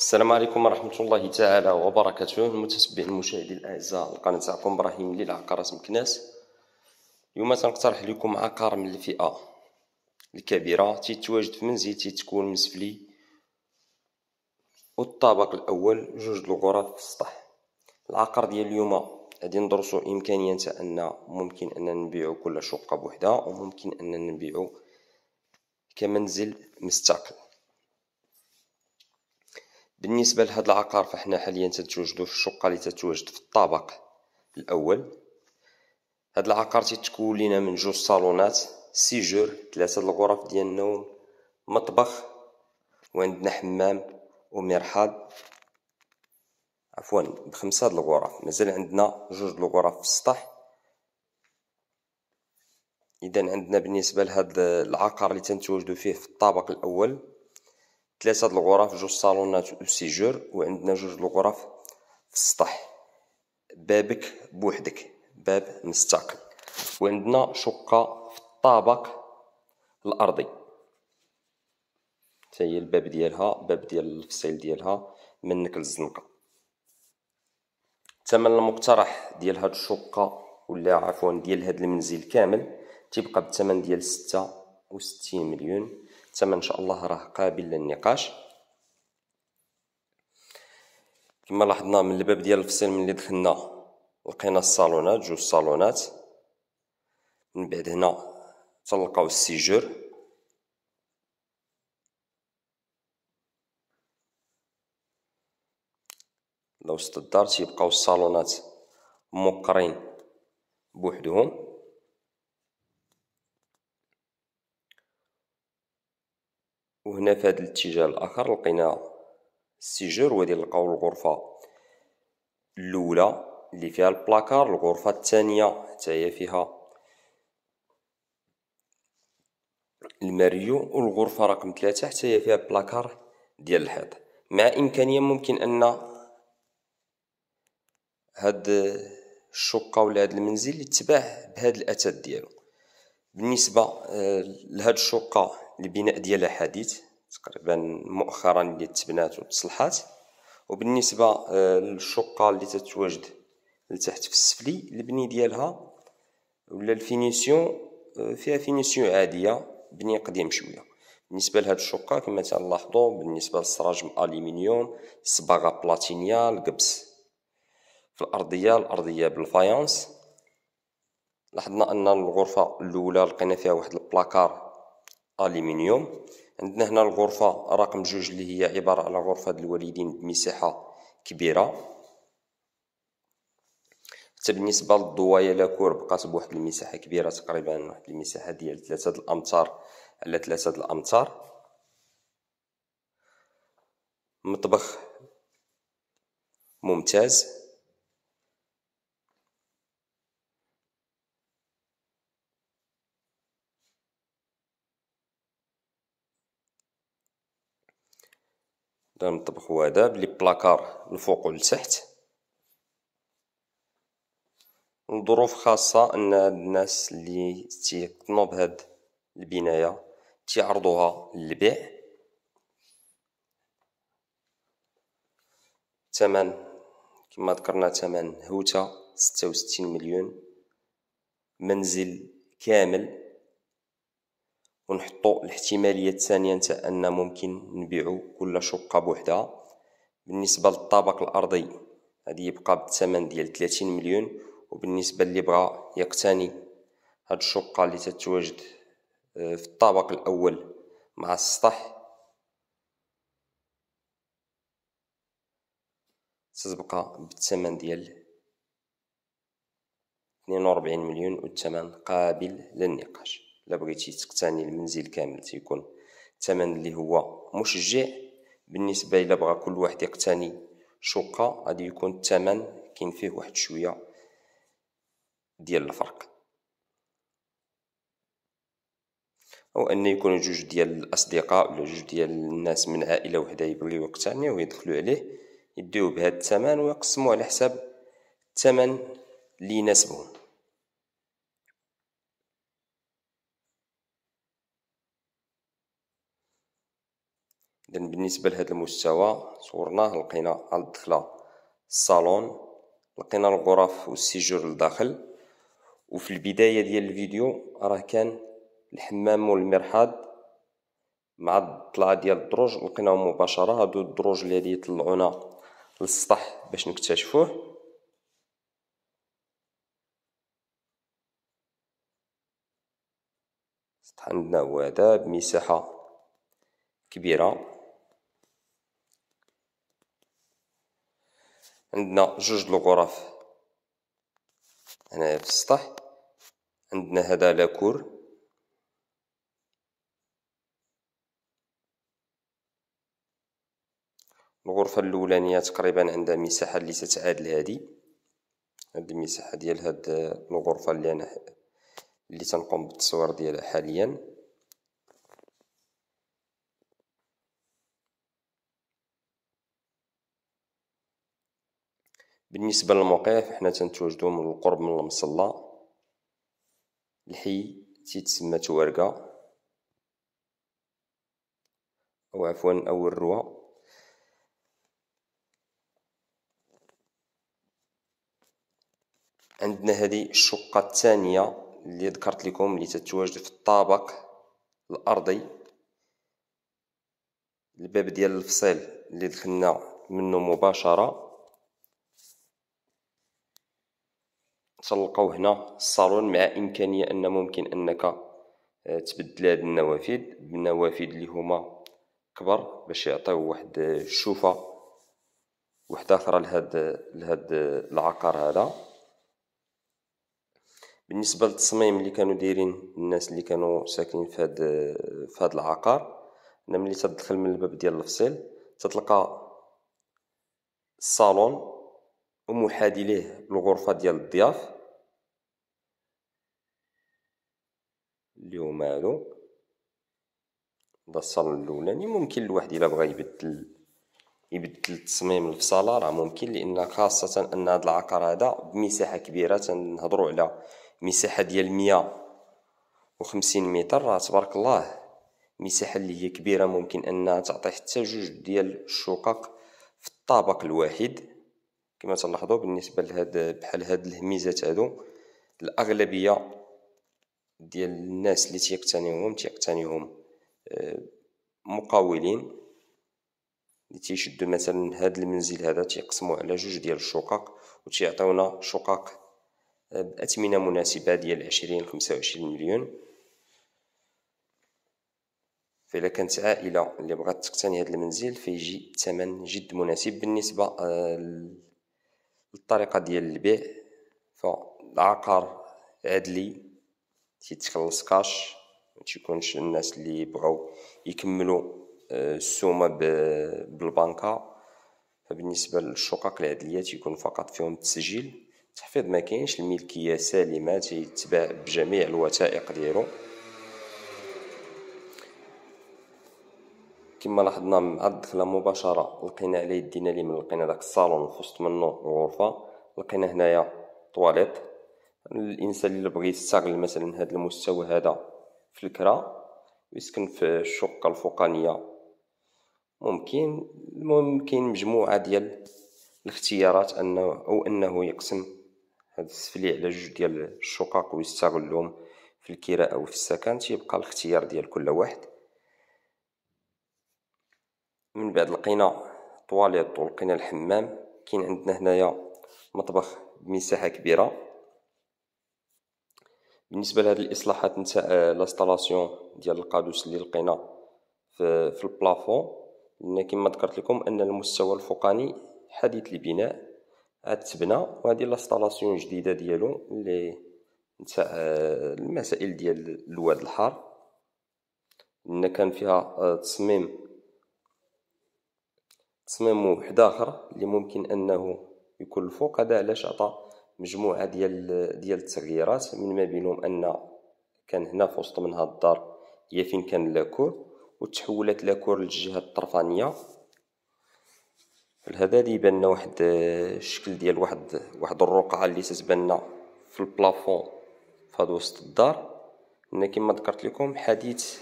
السلام عليكم ورحمة الله تعالى وبركاته المتتبعين المشاهدين الأعزاء القناة تاعكم إبراهيم للعقارات مكناس اليوم تنقترح لكم عقار من الفئة الكبيرة تتواجد في منزل تتكون مسفلي والطابق الأول جوج الغرف في السطح العقار ديال اليوم غادي ندرسو إمكانية تاع أن ممكن أننا نبيعو كل شقة بوحدها وممكن أننا نبيعو كمنزل مستقل بالنسبه لهاد العقار فحنا حاليا تتواجدوا في الشقه اللي تتواجد في الطابق الاول هاد العقار تيتكون لينا من جوج صالونات سيجور ثلاثه الغرف ديال النوم مطبخ وعندنا حمام ومرحاض عفوا بخمسه د الغرف مازال عندنا جوج د الغرف في السطح اذا عندنا بالنسبه لهاد العقار اللي تنتوجدو فيه في الطابق الاول ثلاثه د الغرف جوج صالونات او سيجور وعندنا جوج د الغرف في السطح بابك بوحدك باب مستقل وعندنا شقه في الطابق الارضي حتى هي الباب ديالها باب ديال الفصيل ديالها منك للزنقه الثمن المقترح ديال هاد الشقه ولا عفوا ديال هاد المنزل كامل تيبقى بثمن ديال ستة وستين مليون تما ان شاء الله راه قابل للنقاش كما لاحظنا من الباب ديال الفصيل ملي دخلنا لقينا الصالونات جوج صالونات من بعد هنا تلقاو السيجور لوسط الدار تيبقاو الصالونات مقرين بوحدهم وهنا في هذا الاتجاه الآخر لقينا السجر وهذه نلقاو الغرفة الأولى اللي فيها البلاكار الغرفة الثانية حتى هي فيها الماريو والغرفة رقم ثلاثة حتى هي فيها بلاكار ديال الحيط مع إمكانية ممكن أن هاد الشقة ولا هاد المنزل يتباع بهاد الأثاث ديالو بالنسبة آه، لهاد الشقة البناء ديال الحديث تقريبا مؤخرا اللي تبنات وتصلحات وبالنسبه آه، للشقه اللي تتواجد لتحت في السفلي البني ديالها ولا الفينيسيون آه، فيها فينيسيون عاديه بني قديم شويه بالنسبه لهاد الشقه كما تلاحظوا بالنسبه للسراج الومنيوم صباغه بلاتينيه القبس في الارضيه الارضيه بالفايانس لاحظنا ان الغرفه الاولى لقينا فيها واحد البلاكار الومنيوم عندنا هنا الغرفة رقم جوج اللي هي عبارة على غرفة الوالدين بمساحة كبيرة حتى بالنسبة للضوايا لاكور بقات بواحد المساحة كبيرة تقريبا واحد المساحة ديال 3 الأمتار على 3 الأمتار مطبخ ممتاز دار المطبخ هو هذا بلي بلاكار الفوق والتحت ظروف خاصة ان الناس اللي تيقتنوا بهاد البناية تيعرضوها للبيع ثمن كما ذكرنا ثمن هوتة ستة وستين مليون منزل كامل ونحطو الاحتماليه الثانيه نتاع ان ممكن نبيعو كل شقه بوحدها بالنسبه للطابق الارضي غادي يبقى بالثمن ديال 30 مليون وبالنسبه اللي بغى يقتني هاد الشقه اللي تتواجد آه، في الطابق الاول مع السطح ستبقى بالثمن ديال 42 مليون والثمن قابل للنقاش الا بغيتي تقتني المنزل كامل تيكون الثمن اللي هو مشجع بالنسبه الا بغى كل واحد يقتني شقه غادي يكون الثمن كاين فيه واحد شويه ديال الفرق او ان يكون جوج ديال الاصدقاء ولا جوج ديال الناس من عائله وحده يبغيو يقتنيو ويدخلوا عليه يديو بهذا الثمن ويقسموا على حساب الثمن اللي يناسبهم اذا بالنسبه لهذا المستوى صورناه لقينا على الدخله الصالون لقينا الغرف والسجور لداخل وفي البدايه ديال الفيديو راه كان الحمام والمرحاض مع الطلعه ديال الدروج لقيناهم مباشره هادو الدروج اللي غادي يطلعونا للسطح باش نكتشفوه السطح عندنا هو هذا بمساحه كبيره عندنا جوج الغرف هنا في السطح عندنا هذا لاكور الغرفة الأولانية تقريبا عندها مساحة اللي تتعادل هادي هاد المساحة ديال هاد الغرفة اللي أنا اللي تنقوم بالتصوير ديالها حاليا بالنسبة للموقع حنا تنتواجدو من القرب من المصلى الحي تيتسمى توارقة أو عفوا أو الروا عندنا هذه الشقة الثانية اللي ذكرت لكم اللي تتواجد في الطابق الأرضي الباب ديال الفصيل اللي دخلنا منه مباشرة تلقاو هنا الصالون مع امكانيه ان ممكن انك آه، تبدل هاد النوافذ بنوافذ اللي هما كبر باش يعطيو واحد الشوفه آه، وحده اخرى لهاد لهاد العقار هذا بالنسبه للتصميم اللي كانوا دايرين الناس اللي كانوا ساكنين في هاد في هذا العقار انا ملي تدخل من الباب ديال الفصيل تتلقى الصالون ومحادي ليه الغرفة ديال الضياف اليوم مالو هذا الصالون الاولاني ممكن الواحد الا بغى يبدل يبدل التصميم الفصاله راه ممكن لان خاصه ان هذا العقار هذا بمساحه كبيره تنهضروا على مساحه ديال 150 متر راه تبارك الله مساحه اللي هي كبيره ممكن انها تعطي حتى جوج ديال الشقق في الطابق الواحد كما تلاحظوا بالنسبه لهاد بحال هاد الهميزات هادو الاغلبيه ديال الناس اللي تيقتنيوهم تيقتنيوهم آه، مقاولين اللي تيشدوا مثلا هاد المنزل هذا تيقسموا على جوج ديال الشقق وتيعطيونا شقق آه، باثمنه مناسبه ديال 20 25 مليون فإذا كانت عائلة اللي بغات تقتني هاد المنزل فيجي الثمن جد مناسب بالنسبة آه، الطريقه ديال البيع فالعقار عدلي تيتخلص كاش ما تيكونش الناس اللي بغاو يكملوا آه، السومه بالبنكه فبالنسبه للشقق العدليه تيكون فقط فيهم التسجيل تحفيظ ما كاينش الملكيه سالمه تيتباع بجميع الوثائق ديالو كما لاحظنا مع الدخله مباشره لقينا على يدينا اليمين لقينا داك الصالون في وسط منه الغرفه لقينا هنايا طواليت الانسان اللي بغى يستغل مثلا هذا المستوى هذا في الكرا ويسكن في الشقه الفوقانيه ممكن المهم كاين مجموعه ديال الاختيارات انه او انه يقسم هذا السفلي على جوج ديال الشقق ويستغلهم في الكراء او في السكن تيبقى الاختيار ديال كل واحد من بعد لقينا طواليط ولقينا الحمام كاين عندنا هنايا مطبخ بمساحه كبيره بالنسبه لهاد الاصلاحات نتاع لاستالاسيون آه، ديال القادوس اللي لقينا في, في البلافون لان كما ذكرت لكم ان المستوى الفوقاني حديث البناء عاد تبنى وهذه لاستالاسيون جديده ديالو اللي نتاع آه، المسائل ديال الواد الحار لان كان فيها آه، تصميم تصميم واحد اخر اللي ممكن انه يكون الفوق هذا علاش عطى مجموعه ديال ديال التغييرات من ما بينهم ان كان هنا في وسط من هاد الدار هي فين كان لاكور وتحولت لاكور للجهه الطرفانيه هذا اللي يبان لنا واحد الشكل ديال واحد واحد الرقعه اللي تتبان في البلافون في وسط الدار هنا كما ذكرت لكم حديث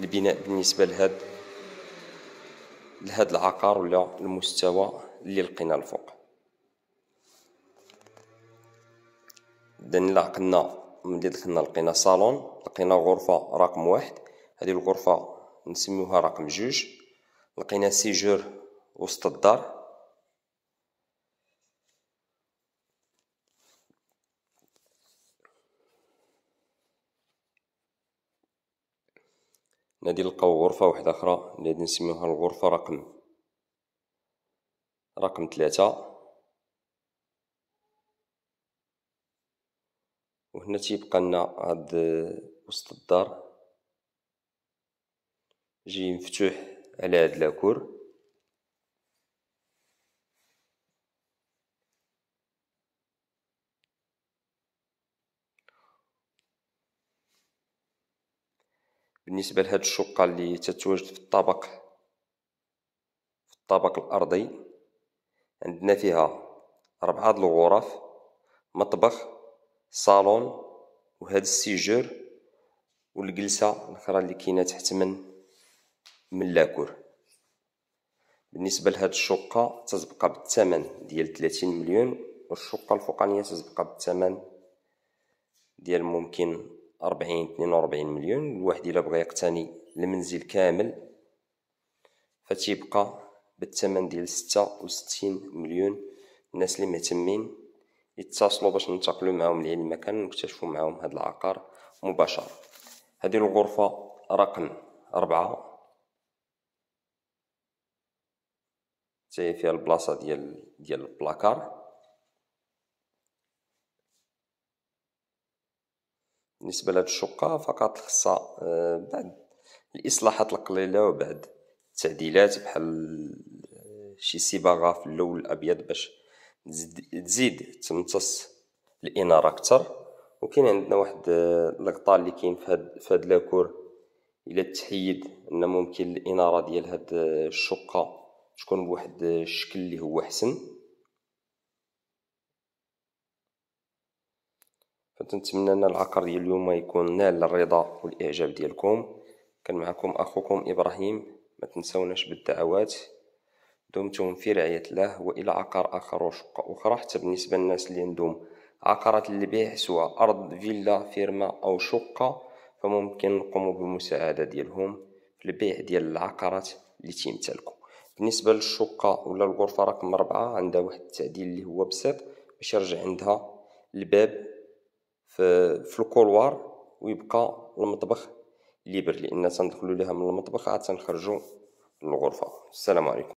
البناء بالنسبه لهذا لهذا العقار ولا المستوى اللي لقينا الفوق دن عقلنا ملي دخلنا لقينا صالون لقينا غرفه رقم واحد هذه الغرفه نسميوها رقم جوج لقينا سيجور وسط الدار نادي نلقاو غرفة واحدة أخرى اللي غادي نسميوها الغرفة رقم رقم ثلاثة وهنا تيبقى لنا هاد وسط الدار جي مفتوح على هاد لاكور بالنسبه لهاد الشقه اللي تتواجد في الطابق في الطابق الارضي عندنا فيها أربعة الغرف مطبخ صالون وهاد السيجور والجلسه الاخرى اللي كاينه تحت من من لاكور بالنسبه لهاد الشقه تسبق بالثمن ديال 30 مليون والشقه الفوقانيه تسبق بالثمن ديال ممكن 40 42 مليون الواحد الا بغى يقتني المنزل كامل فتيبقى بالثمن ديال 66 مليون الناس اللي مهتمين يتصلوا باش ننتقلوا معاهم لعين المكان ونكتشفوا معاهم هذا العقار مباشرة هذه الغرفة رقم أربعة تاهي فيها البلاصة ديال ديال البلاكار بالنسبه لهاد الشقه فقط خصها آه، بعد الاصلاحات القليله وبعد التعديلات بحال آه، شي صباغه في اللون الابيض باش تزيد تمتص الاناره اكثر وكاين عندنا واحد اللقطه آه، اللي كاين في هاد في هاد لاكور الى تحيد ان ممكن الاناره ديال هاد الشقه تكون بواحد الشكل اللي هو حسن كنتمنى ان العقر ديال اليوم يكون نال الرضا والاعجاب ديالكم كان معكم اخوكم ابراهيم ما تنسوناش بالدعوات دمتم في رعايه الله والى عقار اخر وشقه اخرى حتى بالنسبه للناس اللي عندهم عقارات للبيع سواء ارض فيلا فيرما او شقه فممكن نقوم بالمساعده ديالهم في البيع ديال العقارات اللي تيمتلكوا بالنسبه للشقه ولا الغرفه رقم 4 عندها واحد التعديل اللي هو بسيط باش يرجع عندها الباب في, في الكولوار ويبقى المطبخ ليبر لان تندخلوا ليها من المطبخ عاد تنخرجوا للغرفه السلام عليكم